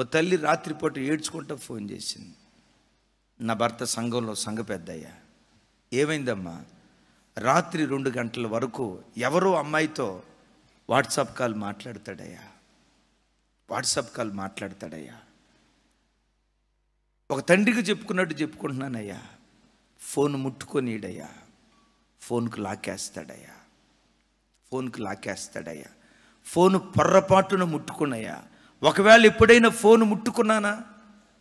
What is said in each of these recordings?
ఓ తల్లి రాత్రిపూట ఏడ్చుకుంటూ ఫోన్ చేసింది నా భర్త సంఘంలో సంఘ పెద్దయ్యా ఏమైందమ్మా రాత్రి రెండు గంటల వరకు ఎవరో అమ్మాయితో వాట్సాప్ కాల్ మాట్లాడతాడయ్యా వాట్సాప్ కాల్ మాట్లాడతాడయ్యా ఒక తండ్రికి చెప్పుకున్నట్టు చెప్పుకుంటున్నానయ్యా ఫోన్ ముట్టుకొనిడయ్యా ఫోన్కు లాకేస్తాడయ్యా ఫోన్కు లాకేస్తాడయ్యా ఫోన్ పొర్రపాటును ముట్టుకున్నయ్యా ఒకవేళ ఎప్పుడైనా ఫోన్ ముట్టుకున్నానా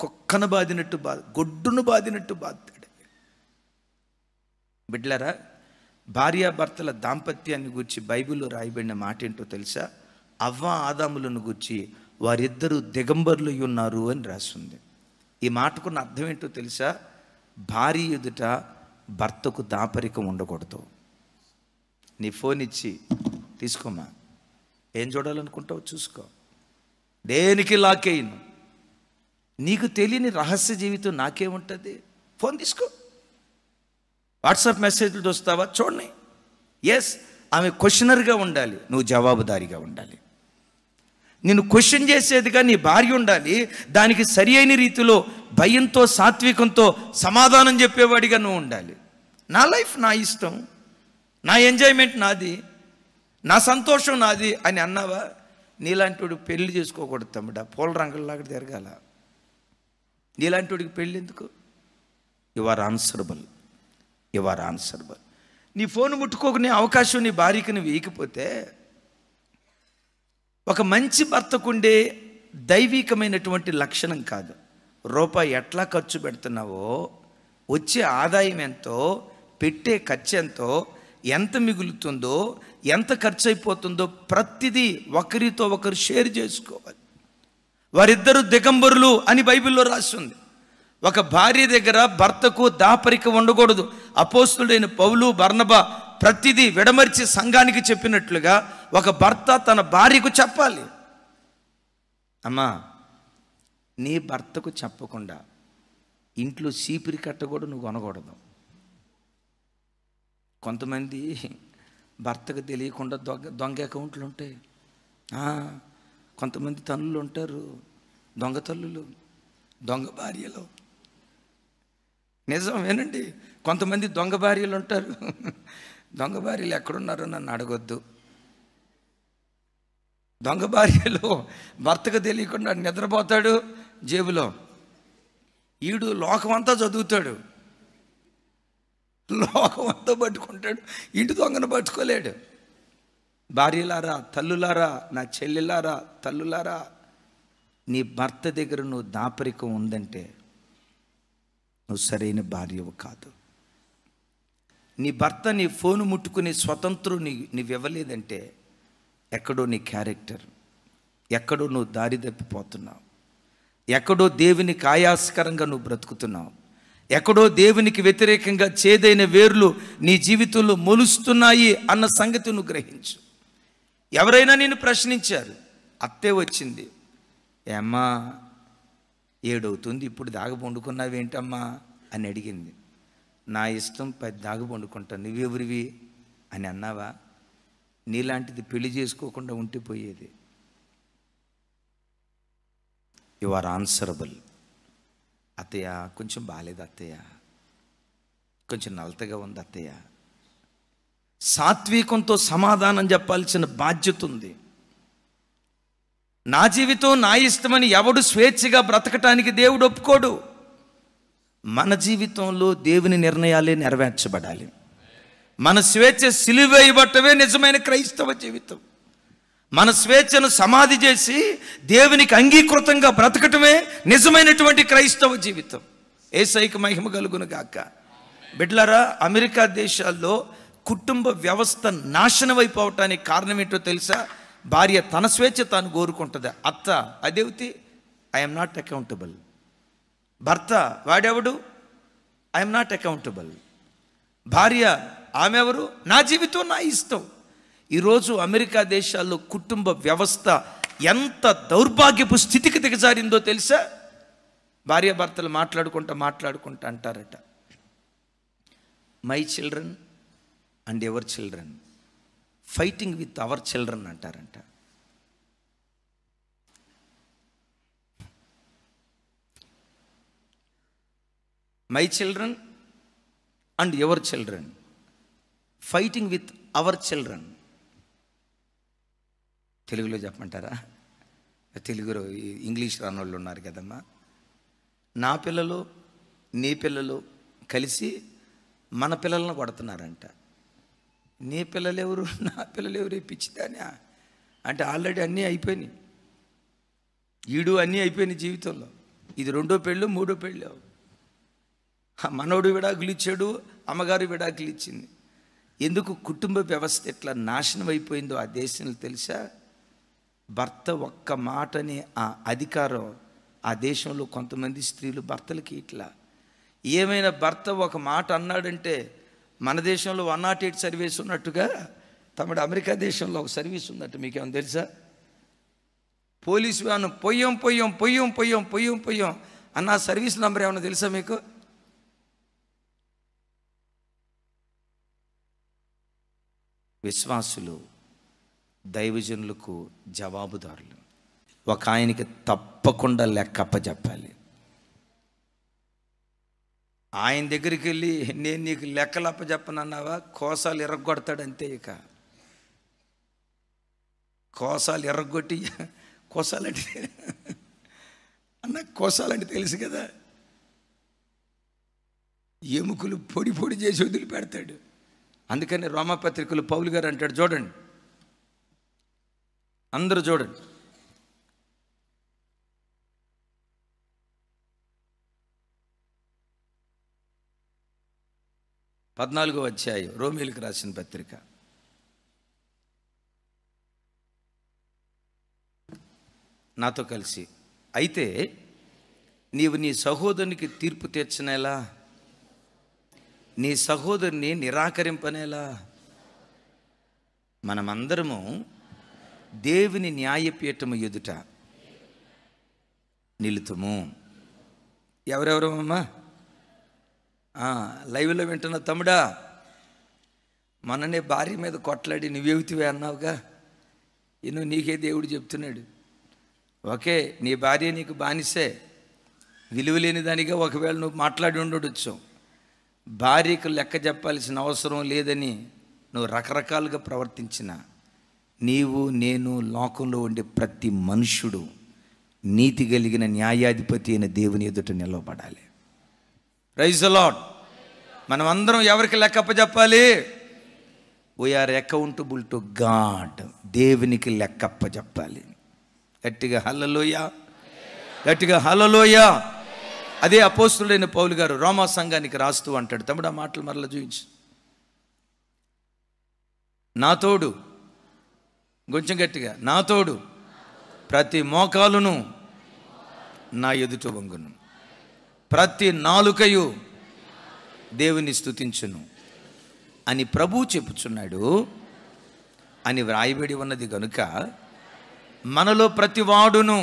కుక్కను బాదినట్టు బాధ గొడ్డును బాదినట్టు బాధతాడు బిడ్లరా భార్యాభర్తల దాంపత్యాన్ని గురించి బైబిల్లో రాయబడిన మాట ఏంటో తెలుసా అవ్వ ఆదాములను గురించి వారిద్దరూ దిగంబరులు ఉన్నారు అని రాసింది ఈ మాటకున్న అర్థం ఏంటో తెలుసా భార్య ఎదుట భర్తకు దాపరికం ఉండకూడదు నీ ఫోన్ ఇచ్చి తీసుకోమా ఏం చూడాలనుకుంటావు చూసుకో దేనికి లాకేయను నీకు తెలియని రహస్య జీవితం నాకేముంటుంది ఫోన్ తీసుకో వాట్సాప్ మెసేజ్లు చూస్తావా చూడండి ఎస్ ఆమె క్వశ్చనర్గా ఉండాలి నువ్వు జవాబుదారిగా ఉండాలి నేను క్వశ్చన్ చేసేదిగా నీ భార్య ఉండాలి దానికి సరి అయిన రీతిలో భయంతో సాత్వికంతో సమాధానం చెప్పేవాడిగా నువ్వు ఉండాలి నా లైఫ్ నా ఇష్టం నా ఎంజాయ్మెంట్ నాది నా సంతోషం నాది అని అన్నావా నీలాంటి పెళ్లి చేసుకోకూడదు తమ్ముడ పూల రంగుల్లాగా తిరగాల నీలాంటి వాడికి పెళ్ళి ఎందుకు you are answerable you are answerable నీ ఫోన్ ముట్టుకోకునే అవకాశం నీ భార్యకి నువ్వు వేయకపోతే ఒక మంచి భర్తకుండే దైవికమైనటువంటి లక్షణం కాదు రూపాయి ఎట్లా ఖర్చు పెడుతున్నావో వచ్చే ఆదాయం ఎంతో పెట్టే ఖర్చు ఎంతో ఎంత మిగులుతుందో ఎంత ఖర్చు అయిపోతుందో ప్రతిదీ ఒకరితో ఒకరు షేర్ చేసుకోవాలి వారిద్దరు దిగంబరులు అని బైబిల్లో రాస్తుంది ఒక భార్య దగ్గర భర్తకు దాపరిక ఉండకూడదు అపోస్తుడైన పౌలు బర్ణబ ప్రతిదీ విడమర్చి సంఘానికి చెప్పినట్లుగా ఒక భర్త తన భార్యకు చెప్పాలి అమ్మా నీ భర్తకు చెప్పకుండా ఇంట్లో సీపిరి కట్ట కూడా నువ్వు కొనకూడదు కొంతమంది భర్తకు తెలియకుండా దొంగ దొంగ అకౌంట్లు ఉంటాయి కొంతమంది తల్లులు ఉంటారు దొంగ తల్లులు దొంగ భార్యలు నిజమేనండి కొంతమంది దొంగ భార్యలు ఉంటారు దొంగ భార్యలు ఎక్కడున్నారో నన్ను అడగొద్దు దొంగ భార్యలు భర్తకు తెలియకుండా నిద్రపోతాడు జేబులో ఈడు లోకమంతా చదువుతాడు లోకం అంతా పట్టుకుంటాడు ఇంటి దొంగను పట్టుకోలేడు భార్యలారా తల్లులారా నా చెల్లెలారా తల్లులారా నీ భర్త దగ్గర నువ్వు దాపరికం ఉందంటే నువ్వు సరైన భార్యవు కాదు నీ భర్త నీ ఫోను ముట్టుకుని స్వతంత్రం నీ ఇవ్వలేదంటే ఎక్కడో నీ క్యారెక్టర్ ఎక్కడో నువ్వు దారి తప్పిపోతున్నావు ఎక్కడో దేవునికి ఆయాస్కరంగా నువ్వు బ్రతుకుతున్నావు ఎక్కడో దేవునికి వ్యతిరేకంగా చేదైన వేర్లు నీ జీవితంలో మొలుస్తున్నాయి అన్న సంగతి నువ్వు గ్రహించు ఎవరైనా నేను ప్రశ్నించారు అత్తే వచ్చింది ఏమ్మా ఏడవుతుంది ఇప్పుడు దాగ పండుకున్నావేంటమ్మా అని అడిగింది నా ఇష్టం పది దాగ పండుకుంటాను నువ్వెవరివి అని అన్నావా నీలాంటిది పెళ్లి చేసుకోకుండా ఉంటే పోయేది యు ఆర్ ఆన్సరబుల్ అత్తయ్య కొంచెం బాగాలేదు అత్తయ్య కొంచెం నలతగా ఉంది అత్తయ్య సాత్వికంతో సమాధానం చెప్పాల్సిన బాధ్యత ఉంది నా జీవితం నా ఇష్టమని ఎవడు స్వేచ్ఛగా బ్రతకటానికి దేవుడు ఒప్పుకోడు మన జీవితంలో దేవుని నిర్ణయాలే నెరవేర్చబడాలి మన స్వేచ్ఛ సిలివేయబట్టవే నిజమైన క్రైస్తవ జీవితం మన స్వేచ్ఛను సమాధి చేసి దేవునికి అంగీకృతంగా బ్రతకటమే నిజమైనటువంటి క్రైస్తవ జీవితం ఏసైకి మహిమ కలుగును గాక బిడ్లరా అమెరికా దేశాల్లో కుటుంబ వ్యవస్థ నాశనం అయిపోవటానికి కారణం ఏంటో తెలుసా భార్య తన స్వేచ్ఛ తాను కోరుకుంటుంది అత్త అదేవితి ఐఎమ్ నాట్ అకౌంటబుల్ భర్త వాడెవడు ఐఎమ్ నాట్ అకౌంటబుల్ భార్య ఆమె ఎవరు నా జీవితం నా ఇష్టం ఈరోజు అమెరికా దేశాల్లో కుటుంబ వ్యవస్థ ఎంత దౌర్భాగ్యపు స్థితికి దిగజారిందో తెలుసా భార్యాభర్తలు మాట్లాడుకుంటా మాట్లాడుకుంటా అంటారట my children and your children fighting with our children అంటారంట my children and your children fighting with our children తెలుగులో చెప్పమంటారా తెలుగులో ఇంగ్లీష్ రాని వాళ్ళు ఉన్నారు కదమ్మా నా పిల్లలు నీ పిల్లలు కలిసి మన పిల్లలను కొడుతున్నారంట నీ పిల్లలు ఎవరు నా పిల్లలు ఎవరు పిచ్చిదానా అంటే ఆల్రెడీ అన్నీ అయిపోయినాయి ఈడు అన్నీ అయిపోయినాయి జీవితంలో ఇది రెండో పెళ్ళు మూడో పెళ్ళు మనోడు విడా ఇచ్చాడు అమ్మగారు విడాకులు ఇచ్చింది ఎందుకు కుటుంబ వ్యవస్థ ఎట్లా నాశనం అయిపోయిందో ఆ దేశంలో తెలుసా భర్త ఒక్క మాట అనే ఆ అధికారం ఆ దేశంలో కొంతమంది స్త్రీలు భర్తలకి ఇట్లా ఏమైనా భర్త ఒక మాట అన్నాడంటే మన దేశంలో వన్ నాట్ ఎయిట్ సర్వీస్ ఉన్నట్టుగా తమడు అమెరికా దేశంలో ఒక సర్వీస్ ఉన్నట్టు మీకేమో తెలుసా పోలీసు వాను పొయ్యం పొయ్యం పొయ్యం పొయ్యం పొయ్యం పొయ్యం అన్న సర్వీస్ నంబర్ ఏమన్నా తెలుసా మీకు విశ్వాసులు దైవజనులకు జవాబుదారులు ఒక ఆయనకి తప్పకుండా లెక్కప్ప చెప్పాలి ఆయన దగ్గరికి వెళ్ళి నేను నీకు లెక్కలప్ప చెప్పనన్నావా కోసాలు ఎర్రగొడతాడు అంతే ఇక కోసాలు ఎర్రగొట్టి కోసాలంటే అన్న కోసాలంటే తెలుసు కదా ఎముకలు పొడి పొడి చేసి వదిలిపెడతాడు అందుకని రోమపత్రికలు పౌలు గారు అంటాడు చూడండి అందరూ చూడండి పద్నాలుగో అధ్యాయం రోమిలకు రాసిన పత్రిక నాతో కలిసి అయితే నీవు నీ సహోదరునికి తీర్పు తీర్చనేలా నీ సహోదరుని నిరాకరింపనేలా మనమందరము దేవుని న్యాయపీఠము ఎదుట నిలుతుము అమ్మా లైవ్లో వింటున్న తమ్ముడా మననే భార్య మీద కొట్లాడి నువ్వెవుతివే అన్నావుగా ఎన్నో నీకే దేవుడు చెప్తున్నాడు ఓకే నీ భార్య నీకు బానిసే విలువలేని దానిగా ఒకవేళ నువ్వు మాట్లాడి ఉండొచ్చు భార్యకు లెక్క చెప్పాల్సిన అవసరం లేదని నువ్వు రకరకాలుగా ప్రవర్తించినా నీవు నేను లోకంలో ఉండే ప్రతి మనుషుడు నీతి కలిగిన న్యాయాధిపతి అయిన దేవుని ఎదుట నిలవబడాలి రైజ్ అలాడ్ మనం అందరం ఎవరికి లెక్కప్ప చెప్పాలి వీఆర్ అకౌంటబుల్ టు గాడ్ దేవునికి లెక్కప్ప చెప్పాలి గట్టిగా హలలోయ గట్టిగా హలలోయ అదే అపోస్తుడైన పౌలు గారు రోమా సంఘానికి రాస్తూ అంటాడు తమ్ముడు ఆ మాటలు మరలా చూపించు నాతోడు కొంచెం గట్టిగా నా తోడు ప్రతి మోకాలును నా ఎదుట వంగును ప్రతి నాలుకయు దేవుని స్థుతించును అని ప్రభు చెప్పుచున్నాడు అని వ్రాయబడి ఉన్నది గనుక మనలో ప్రతి వాడును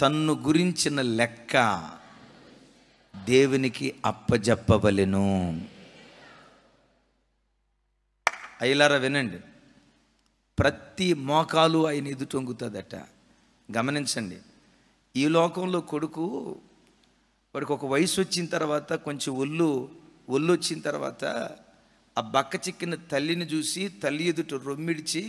తన్ను గురించిన లెక్క దేవునికి అప్పజెప్పవలెను అయ్యలారా వినండి ప్రతి మోకాలు ఆయన ఎదుటొంగుతుందట గమనించండి ఈ లోకంలో కొడుకు వాడికి ఒక వయసు వచ్చిన తర్వాత కొంచెం ఒళ్ళు ఒళ్ళు వచ్చిన తర్వాత ఆ బక్క చిక్కిన తల్లిని చూసి తల్లి ఎదుట రొమ్మిడిచి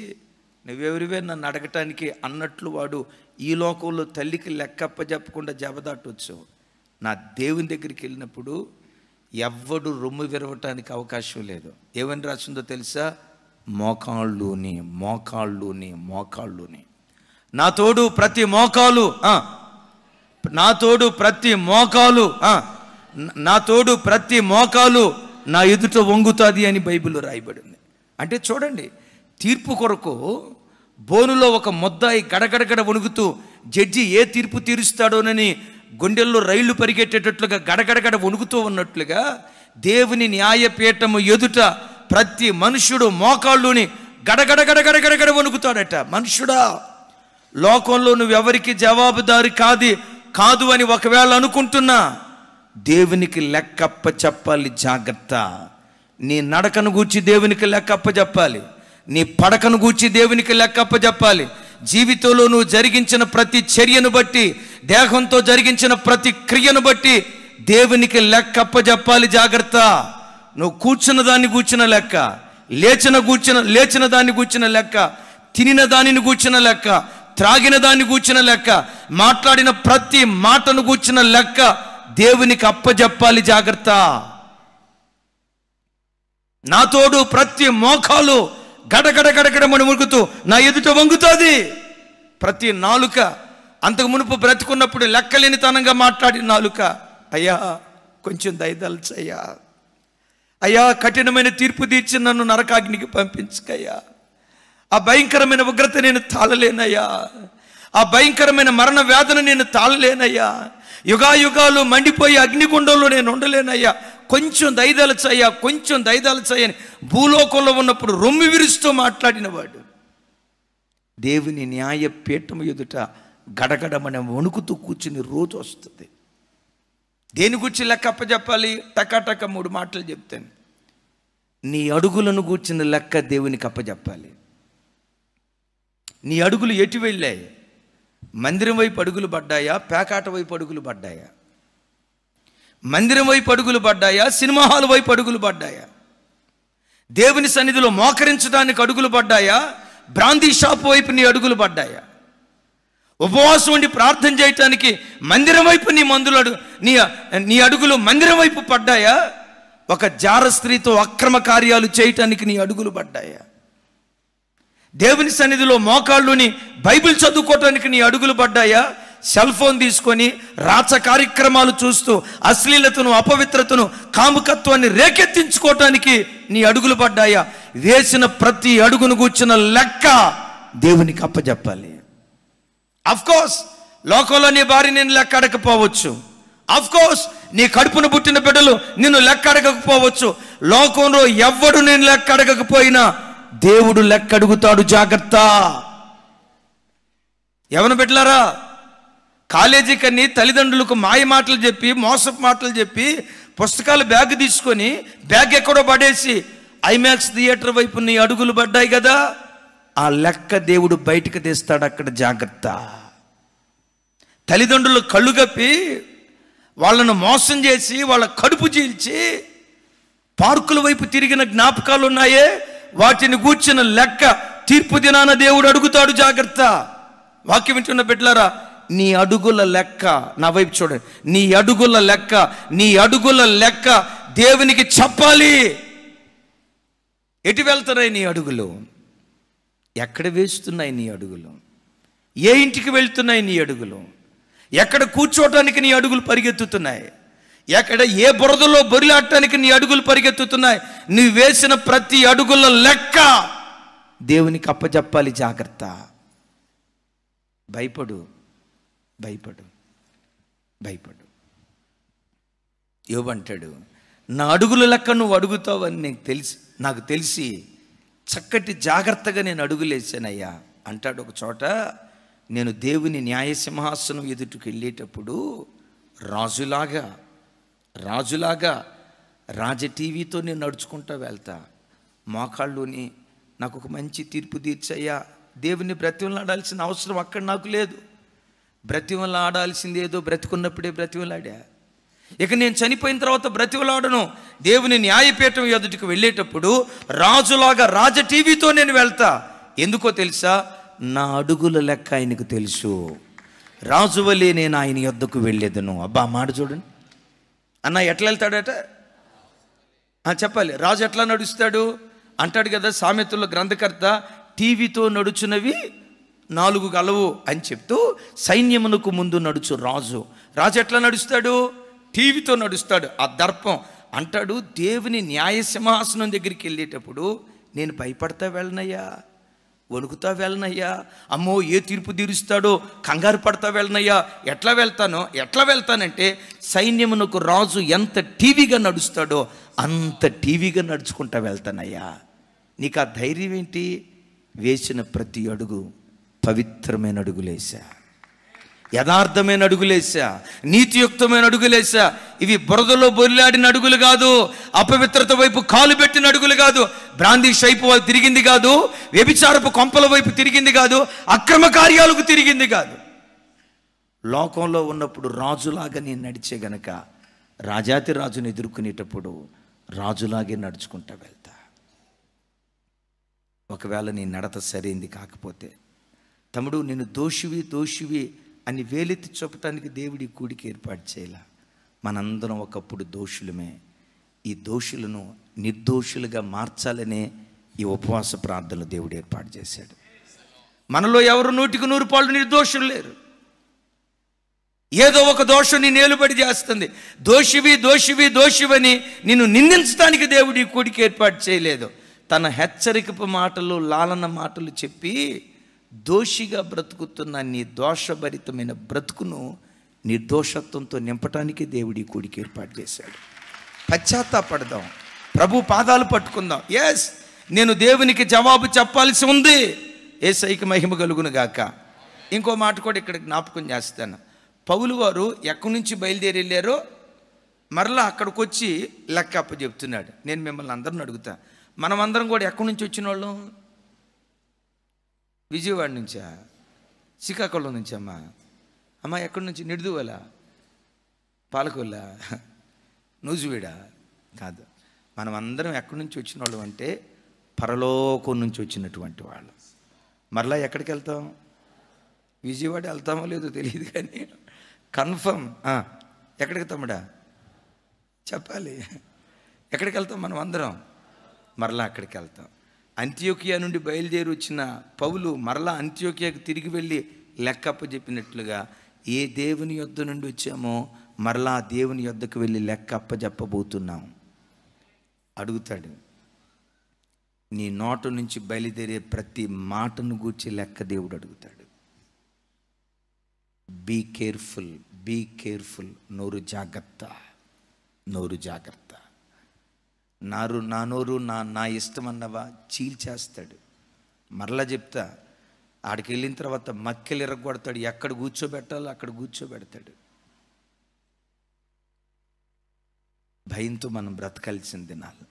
నువ్వెవరివే నన్ను అడగటానికి అన్నట్లు వాడు ఈ లోకంలో తల్లికి లెక్కప్ప చెప్పకుండా జబదాటొచ్చు నా దేవుని దగ్గరికి వెళ్ళినప్పుడు ఎవ్వడు రొమ్ము విరవటానికి అవకాశం లేదు ఏమని రాసిందో తెలుసా మోకాళ్ళుని మోకాళ్ళుని మోకాళ్ళుని నా తోడు ప్రతి మోకాలు నా తోడు ప్రతి మోకాలు నా తోడు ప్రతి మోకాలు నా ఎదుట వంగుతుంది అని బైబిల్లో రాయబడింది అంటే చూడండి తీర్పు కొరకు బోనులో ఒక మొద్దాయి గడగడగడ వణుకుతూ జడ్జి ఏ తీర్పు తీరుస్తాడోనని గుండెల్లో రైళ్లు పరిగెట్టేటట్లుగా గడగడగడ వణుకుతూ ఉన్నట్లుగా దేవుని న్యాయపీఠము ఎదుట ప్రతి మనుషుడు మోకాళ్ళుని గడగడ గడగడ గడగడ వణుకుతాడట మనుషుడా లోకంలో నువ్వెవరికి జవాబుదారి కాది కాదు అని ఒకవేళ అనుకుంటున్నా దేవునికి లెక్కప్ప చెప్పాలి జాగ్రత్త నీ నడకను గూర్చి దేవునికి లెక్కప్ప చెప్పాలి నీ పడకను గూర్చి దేవునికి లెక్కప్ప చెప్పాలి జీవితంలో నువ్వు జరిగించిన ప్రతి చర్యను బట్టి దేహంతో జరిగించిన ప్రతి క్రియను బట్టి దేవునికి లెక్కప్ప చెప్పాలి జాగ్రత్త నువ్వు కూర్చున్న దాన్ని కూర్చిన లెక్క లేచిన కూర్చున్న లేచిన దాన్ని కూర్చిన లెక్క తినిన దానిని కూర్చిన లెక్క త్రాగిన దాన్ని కూర్చిన లెక్క మాట్లాడిన ప్రతి మాటను కూర్చిన లెక్క దేవునికి అప్పజెప్పాలి జాగ్రత్త నాతోడు ప్రతి మోకాలు గడగడ గడగడ మని మురుగుతూ నా ఎదుట వంగుతుంది ప్రతి నాలుక అంతకు మునుపు బ్రతుకున్నప్పుడు లెక్కలేనితనంగా మాట్లాడిన నాలుక అయ్యా కొంచెం అయ్యా అయ్యా కఠినమైన తీర్పు తీర్చి నన్ను నరకాగ్నికి పంపించకయ్యా ఆ భయంకరమైన ఉగ్రత నేను తాళలేనయ్యా ఆ భయంకరమైన మరణ వేదన నేను తాళలేనయ్యా యుగాయుగాలు మండిపోయి అగ్నిగుండంలో నేను ఉండలేనయ్యా కొంచెం దయదలచయ్యా కొంచెం దయదలచయ్యని భూలోకంలో ఉన్నప్పుడు రొమ్మి విరుస్తూ మాట్లాడినవాడు దేవుని న్యాయ పీఠం ఎదుట గడగడమని వణుకుతూ కూర్చుని రోజు వస్తుంది దేని గురించి లెక్క అప్పచెప్పాలి టకాటక మూడు మాటలు చెప్తాను నీ అడుగులను కూర్చిన లెక్క దేవునికి అప్పజెప్పాలి నీ అడుగులు ఎటు వెళ్ళాయి మందిరం వైపు అడుగులు పడ్డాయా పేకాట వైపు అడుగులు పడ్డాయా మందిరం వైపు అడుగులు పడ్డాయా సినిమా హాల్ వైపు అడుగులు పడ్డాయా దేవుని సన్నిధిలో మోకరించడానికి అడుగులు పడ్డాయా బ్రాందీ షాప్ వైపు నీ అడుగులు పడ్డాయా ఉపవాసం ఉండి ప్రార్థన చేయటానికి మందిరం వైపు నీ మందులు అడుగు నీ నీ అడుగులు మందిరం వైపు పడ్డాయా ఒక జార స్త్రీతో అక్రమ కార్యాలు చేయటానికి నీ అడుగులు పడ్డాయా దేవుని సన్నిధిలో మోకాళ్ళుని బైబిల్ చదువుకోవటానికి నీ అడుగులు పడ్డాయా సెల్ ఫోన్ తీసుకొని రాచ కార్యక్రమాలు చూస్తూ అశ్లీలతను అపవిత్రతను కాముకత్వాన్ని రేకెత్తించుకోవటానికి నీ అడుగులు పడ్డాయా వేసిన ప్రతి అడుగును కూర్చున్న లెక్క దేవునికి అప్పజెప్పాలి అఫ్కోర్స్ లోకంలో నీ భార్య నేను లెక్క అడకపోవచ్చు అఫ్ కోర్స్ నీ కడుపును పుట్టిన బిడ్డలు నిన్ను లెక్క అడగకపోవచ్చు లోకంలో ఎవడు నేను లెక్క అడగకపోయినా దేవుడు లెక్క అడుగుతాడు జాగ్రత్త ఎవరు బిడ్డలారా కాలేజీ కన్నీ తల్లిదండ్రులకు మాయ మాటలు చెప్పి మోసపు మాటలు చెప్పి పుస్తకాలు బ్యాగ్ తీసుకొని బ్యాగ్ ఎక్కడో పడేసి ఐమాక్స్ థియేటర్ వైపు నీ అడుగులు పడ్డాయి కదా ఆ లెక్క దేవుడు బయటకు తీస్తాడు అక్కడ జాగ్రత్త తల్లిదండ్రులు కళ్ళు కప్పి వాళ్ళను మోసం చేసి వాళ్ళ కడుపు చీల్చి పార్కుల వైపు తిరిగిన జ్ఞాపకాలు ఉన్నాయే వాటిని కూర్చిన లెక్క తీర్పు దినాన దేవుడు అడుగుతాడు జాగ్రత్త వాక్యం వింటున్న బిడ్డలారా నీ అడుగుల లెక్క నా వైపు చూడండి నీ అడుగుల లెక్క నీ అడుగుల లెక్క దేవునికి చెప్పాలి ఎటు వెళ్తున్నాయి నీ అడుగులు ఎక్కడ వేస్తున్నాయి నీ అడుగులు ఏ ఇంటికి వెళ్తున్నాయి నీ అడుగులు ఎక్కడ కూర్చోవటానికి నీ అడుగులు పరిగెత్తుతున్నాయి ఎక్కడ ఏ బురదలో బరిలాడటానికి నీ అడుగులు పరిగెత్తుతున్నాయి నీ వేసిన ప్రతి అడుగుల లెక్క దేవునికి అప్పజెప్పాలి జాగ్రత్త భయపడు భయపడు భయపడు ఏమంటాడు నా అడుగుల లెక్క నువ్వు అడుగుతావని నీకు తెలిసి నాకు తెలిసి చక్కటి జాగ్రత్తగా నేను అడుగులేసానయ్యా అంటాడు ఒక చోట నేను దేవుని న్యాయసింహాసనం ఎదుటికి వెళ్ళేటప్పుడు రాజులాగా రాజులాగా రాజ టీవీతో నేను నడుచుకుంటా వెళ్తా మోకాళ్ళుని నాకు ఒక మంచి తీర్పు తీర్చయ్యా దేవుని ఆడాల్సిన అవసరం అక్కడ నాకు లేదు బ్రతిమలాడాల్సింది ఏదో బ్రతికున్నప్పుడే బ్రతిమలాడా ఇక నేను చనిపోయిన తర్వాత బ్రతిమలాడను దేవుని న్యాయపీఠం ఎదుటికి వెళ్ళేటప్పుడు రాజులాగా రాజ టీవీతో నేను వెళ్తా ఎందుకో తెలుసా నా అడుగుల లెక్క ఆయనకు తెలుసు రాజువలే నేను ఆయన యొద్దకు వెళ్ళేదను అబ్బా మాట చూడండి అన్న ఎట్లా వెళ్తాడట చెప్పాలి రాజు ఎట్లా నడుస్తాడు అంటాడు కదా సామెతుల గ్రంథకర్త టీవీతో నడుచునవి నాలుగు గలవు అని చెప్తూ సైన్యమునకు ముందు నడుచు రాజు రాజు ఎట్లా నడుస్తాడు టీవీతో నడుస్తాడు ఆ దర్పం అంటాడు దేవుని న్యాయ సింహాసనం దగ్గరికి వెళ్ళేటప్పుడు నేను భయపడతా వెళ్ళనయ్యా వణుకుతా వెళ్ళనయ్యా అమ్మో ఏ తీర్పు తీరుస్తాడో కంగారు పడతా వెళ్ళనయ్యా ఎట్లా వెళ్తానో ఎట్లా వెళ్తానంటే సైన్యమునకు రాజు ఎంత టీవీగా నడుస్తాడో అంత టీవీగా నడుచుకుంటా వెళ్తానయ్యా నీకు ఆ ధైర్యం ఏంటి వేసిన ప్రతి అడుగు పవిత్రమైన అడుగులేశా యథార్థమైన అడుగులేసా నీతియుక్తమైన అడుగులేసా ఇవి బురదలో బొల్లాడిన అడుగులు కాదు అపవిత్రత వైపు కాలు పెట్టిన అడుగులు కాదు బ్రాంది వైపు తిరిగింది కాదు వ్యభిచారపు కొంపల వైపు తిరిగింది కాదు అక్రమ కార్యాలకు తిరిగింది కాదు లోకంలో ఉన్నప్పుడు రాజులాగా నేను నడిచే గనక రాజాతి రాజుని ఎదుర్కొనేటప్పుడు రాజులాగే నడుచుకుంటా వెళ్తా ఒకవేళ నీ నడత సరైంది కాకపోతే తమ్ముడు నేను దోషివి దోషివి అని వేలెత్తి చూపటానికి దేవుడి కూడికి ఏర్పాటు చేయాల మనందరం ఒకప్పుడు దోషులమే ఈ దోషులను నిర్దోషులుగా మార్చాలనే ఈ ఉపవాస ప్రార్థనలు దేవుడు ఏర్పాటు చేశాడు మనలో ఎవరు నూటికి నూరు పాళ్ళు నిర్దోషులు లేరు ఏదో ఒక దోషం నేను ఏలుబడి చేస్తుంది దోషివి దోషివి దోషివని నిన్ను నిందించడానికి దేవుడి కూడికి ఏర్పాటు చేయలేదు తన హెచ్చరికపు మాటలు లాలన మాటలు చెప్పి దోషిగా బ్రతుకుతున్న నీ దోషభరితమైన బ్రతుకును నిర్దోషత్వంతో నింపటానికి దేవుడి కూడికి ఏర్పాటు చేశాడు పశ్చాత్తాపడదాం ప్రభు పాదాలు పట్టుకుందాం ఎస్ నేను దేవునికి జవాబు చెప్పాల్సి ఉంది సైకి మహిమ కలుగును గాక ఇంకో మాట కూడా ఇక్కడ జ్ఞాపకం చేస్తాను పౌలు వారు ఎక్కడి నుంచి బయలుదేరి వెళ్ళారో మరలా అక్కడికి వచ్చి లెక్క అప్ప చెప్తున్నాడు నేను మిమ్మల్ని అందరిని అడుగుతా మనమందరం కూడా ఎక్కడి నుంచి వచ్చిన వాళ్ళం విజయవాడ నుంచా శ్రీకాకుళం నుంచి అమ్మా అమ్మ ఎక్కడి నుంచి నిడుదువల పాలకొల్ల నూజువీడ కాదు మనం అందరం ఎక్కడి నుంచి వచ్చిన వాళ్ళు అంటే పరలోకం నుంచి వచ్చినటువంటి వాళ్ళు మరలా ఎక్కడికి వెళ్తాం విజయవాడ వెళ్తామో లేదో తెలియదు కానీ కన్ఫర్మ్ ఎక్కడికి తమ్ముడా చెప్పాలి ఎక్కడికి వెళ్తాం మనం అందరం మరలా అక్కడికి వెళ్తాం అంత్యోకియా నుండి బయలుదేరి వచ్చిన పౌలు మరలా అంత్యోకియాకు తిరిగి వెళ్ళి లెక్కప్ప చెప్పినట్లుగా ఏ దేవుని యొద్ద నుండి వచ్చామో మరలా దేవుని యొద్దకు వెళ్ళి లెక్కప్ప చెప్పబోతున్నాం అడుగుతాడు నీ నోట నుంచి బయలుదేరే ప్రతి మాటను గూర్చి లెక్క దేవుడు అడుగుతాడు బీ కేర్ఫుల్ బీ కేర్ఫుల్ నోరు జాగ్రత్త నోరు జాగ్రత్త నారు నా నోరు నా నా ఇష్టం అన్నవా చీల్చేస్తాడు మరలా చెప్తా ఆడికి వెళ్ళిన తర్వాత మక్కెలు ఇరగొడతాడు ఎక్కడ కూర్చోబెట్టాలో అక్కడ కూర్చోబెడతాడు భయంతో మనం బ్రతకాల్సిన దినాలు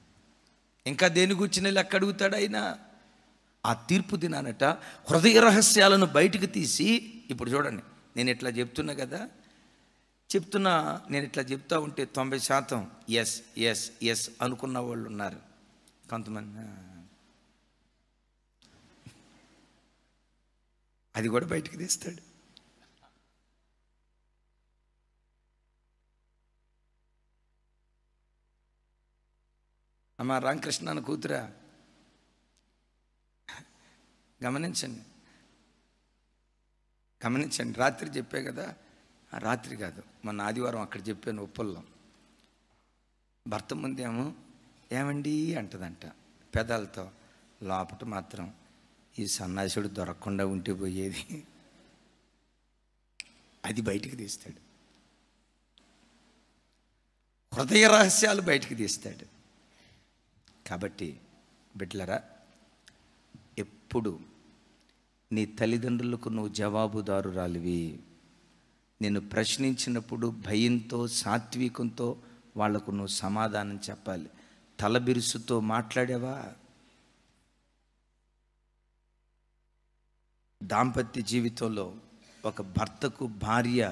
ఇంకా దేని కూర్చుని లెక్క అడుగుతాడు అయినా ఆ తీర్పు దినానట హృదయ రహస్యాలను బయటకు తీసి ఇప్పుడు చూడండి నేను ఇట్లా చెప్తున్నా కదా చెప్తున్నా నేను ఇట్లా చెప్తా ఉంటే తొంభై శాతం ఎస్ ఎస్ ఎస్ అనుకున్న వాళ్ళు ఉన్నారు కొంతమంది అది కూడా బయటికి తీస్తాడు అమ్మ రామకృష్ణ అని కూతురా గమనించండి గమనించండి రాత్రి చెప్పే కదా రాత్రి కాదు మొన్న ఆదివారం అక్కడ చెప్పాను ఉప్పల్లో భర్త ముందేమో ఏమండి అంటదంట పెదాలతో లోపట మాత్రం ఈ సన్నాసుడు దొరకకుండా ఉంటే పోయేది అది బయటికి తీస్తాడు హృదయ రహస్యాలు బయటికి తీస్తాడు కాబట్టి బిడ్లరా ఎప్పుడు నీ తల్లిదండ్రులకు నువ్వు జవాబుదారురాలివి నేను ప్రశ్నించినప్పుడు భయంతో సాత్వికంతో వాళ్లకు నువ్వు సమాధానం చెప్పాలి తలబిరుసుతో మాట్లాడావా దాంపత్య జీవితంలో ఒక భర్తకు భార్య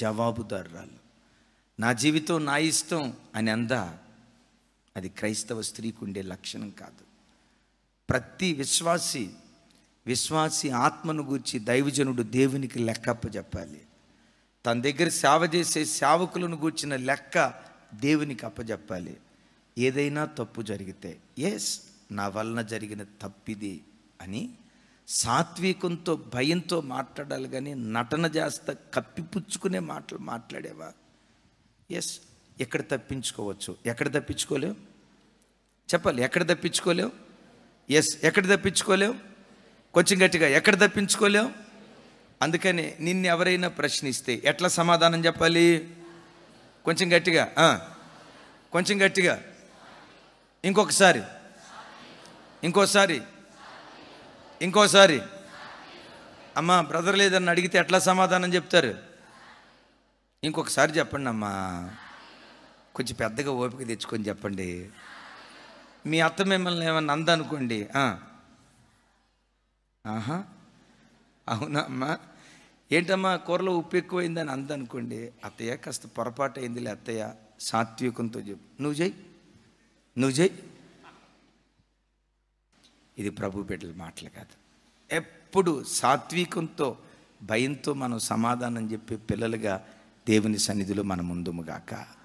జవాబుదారురాలు నా జీవితం నా ఇష్టం అని అందా అది క్రైస్తవ స్త్రీకి ఉండే లక్షణం కాదు ప్రతి విశ్వాసి విశ్వాసి ఆత్మను గూర్చి దైవజనుడు దేవునికి లెక్కప్ప చెప్పాలి తన దగ్గర సేవ చేసే సేవకులను గూర్చిన లెక్క దేవునికి అప్పజెప్పాలి ఏదైనా తప్పు జరిగితే ఎస్ నా వలన జరిగిన తప్పిది అని సాత్వికంతో భయంతో మాట్లాడాలి కానీ నటన చేస్తా కప్పిపుచ్చుకునే మాటలు మాట్లాడేవా ఎస్ ఎక్కడ తప్పించుకోవచ్చు ఎక్కడ తప్పించుకోలేవు చెప్పాలి ఎక్కడ తప్పించుకోలేవు ఎస్ ఎక్కడ తప్పించుకోలేవు కొంచెం గట్టిగా ఎక్కడ తప్పించుకోలేవు అందుకని నిన్ను ఎవరైనా ప్రశ్నిస్తే ఎట్లా సమాధానం చెప్పాలి కొంచెం గట్టిగా కొంచెం గట్టిగా ఇంకొకసారి ఇంకోసారి ఇంకోసారి అమ్మ బ్రదర్ లేదని అడిగితే ఎట్లా సమాధానం చెప్తారు ఇంకొకసారి చెప్పండి అమ్మా కొంచెం పెద్దగా ఓపిక తెచ్చుకొని చెప్పండి మీ అత్త మిమ్మల్ని ఏమన్నా అందనుకోండి ఆహా అవునా అమ్మా ఏంటమ్మా కూరలో ఉప్పు ఎక్కువైందని అందనుకోండి అత్తయ్య కాస్త పొరపాటు అయిందిలే అత్తయ్య సాత్వికంతో చెప్పు నువ్వు చెయ్యి నువ్వు చెయ్యి ఇది ప్రభు బిడ్డల మాటలు కాదు ఎప్పుడు సాత్వికంతో భయంతో మనం సమాధానం చెప్పే పిల్లలుగా దేవుని సన్నిధిలో ముందుము ముందుముగాక